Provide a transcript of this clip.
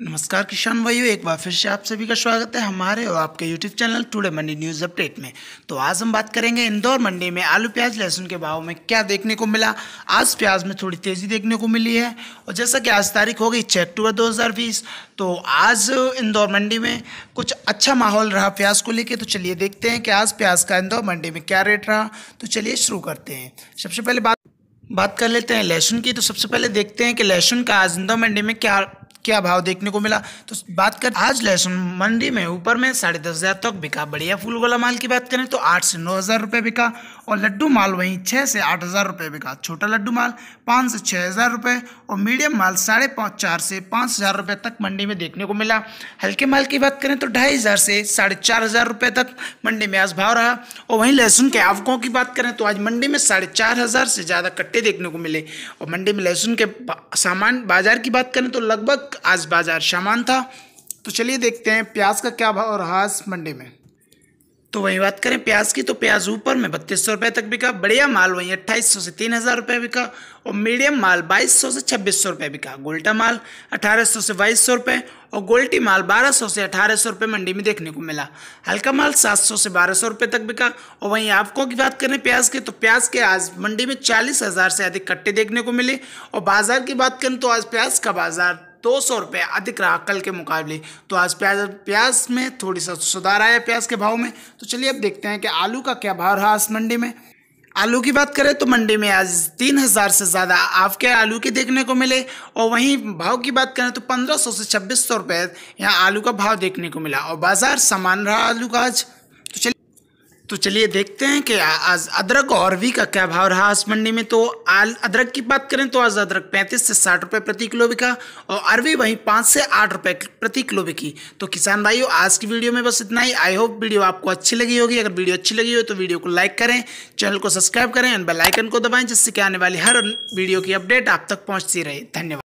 नमस्कार किसान भाइयों एक बार फिर से आप सभी का स्वागत है हमारे और आपके YouTube channel today mandi news update में तो आज हम बात करेंगे इंदौर मंडी में आलू प्याज लहसुन के भाव में क्या देखने को मिला आज प्याज में थोड़ी तेज़ी देखने को मिली है और जैसा कि आज तारीख हो गई छः अक्टूबर दो तो आज इंदौर मंडी में कुछ अच्छा माहौल रहा प्याज को लेकर तो चलिए देखते हैं कि आज प्याज का इंदौर मंडी में क्या रेट रहा तो चलिए शुरू करते हैं सबसे पहले बात बात कर लेते हैं लहसुन की तो सबसे पहले देखते हैं कि लहसुन का आज इंदौर मंडी में क्या क्या भाव देखने को मिला तो बात कर आज लहसुन मंडी में ऊपर में साढ़े दस हज़ार तक बिका बढ़िया फूल वाला माल की बात करें तो आठ से नौ हज़ार रुपये बिका और लड्डू माल वहीं छः से आठ हज़ार रुपये बिका छोटा लड्डू माल पाँच से छः हज़ार रुपये और मीडियम माल साढ़े पाँच चार से पाँच हज़ार रुपये तक मंडी में देखने को मिला हल्के माल की बात करें तो ढाई हज़ार से साढ़े चार हज़ार रुपये तक मंडी में आज भाव रहा और वहीं लहसुन के आवकों की बात करें तो आज मंडी में साढ़े चार हज़ार से ज़्यादा कट्टे देखने को मिले और मंडी में लहसुन के सामान बाजार की बात करें तो लगभग तक आज बाजार सामान था तो चलिए देखते हैं प्याज का क्या भाव रहा आज मंडी में तो वहीं बात करें प्याज की तो प्याज ऊपर में बत्तीस सौ रुपये तक बिका बढ़िया माल वहीं अट्ठाईस सौ से तीन हज़ार रुपये बिका और मीडियम माल बाईस सौ से छब्बीस सौ रुपये बिका गोल्टा माल अठारह सौ से बाईस सौ रुपये और गोल्टी माल बारह सौ से अठारह सौ रुपये मंडी में देखने को मिला हल्का माल सात सौ से बारह सौ रुपये तक बिका और वहीं आपको की बात करें प्याज की तो प्याज के आज मंडी में चालीस हज़ार से अधिक कट्टे देखने को मिले और बाजार की बात करें तो आज प्याज का बाजार दो सौ रुपये अधिक रहा कल के मुकाबले तो आज प्याज प्याज में थोड़ी सा सुधार आया प्याज के भाव में तो चलिए अब देखते हैं कि आलू का क्या भाव रहा आज मंडी में आलू की बात करें तो मंडी में आज तीन हज़ार से ज़्यादा आपके आलू के देखने को मिले और वहीं भाव की बात करें तो पंद्रह सौ से छब्बीस सौ रुपये यहाँ आलू का भाव देखने को मिला और बाज़ार सामान रहा आलू का आज तो चलिए देखते हैं कि आज अदरक और वी का क्या भाव रहा आज मंडी में तो आल अदरक की बात करें तो आज अदरक पैंतीस से साठ रुपये प्रति किलो बिका और अरवी वहीं पाँच से आठ रुपये प्रति किलो बिकी तो किसान भाइयों आज की वीडियो में बस इतना ही आई होप वीडियो आपको अच्छी लगी होगी अगर वीडियो अच्छी लगी हो तो वीडियो को लाइक करें चैनल को सब्सक्राइब करें एंड बेलाइकन को दबाएँ जिससे कि आने वाली हर वीडियो की अपडेट आप तक पहुँचती रहे धन्यवाद